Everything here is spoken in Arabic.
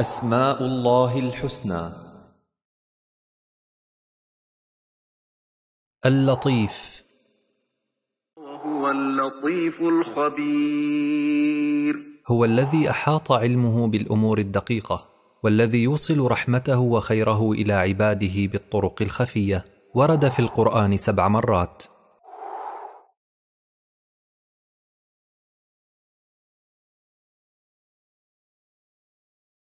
أسماء الله الحسنى اللطيف وهو اللطيف الخبير هو الذي أحاط علمه بالأمور الدقيقة والذي يوصل رحمته وخيره إلى عباده بالطرق الخفية ورد في القرآن سبع مرات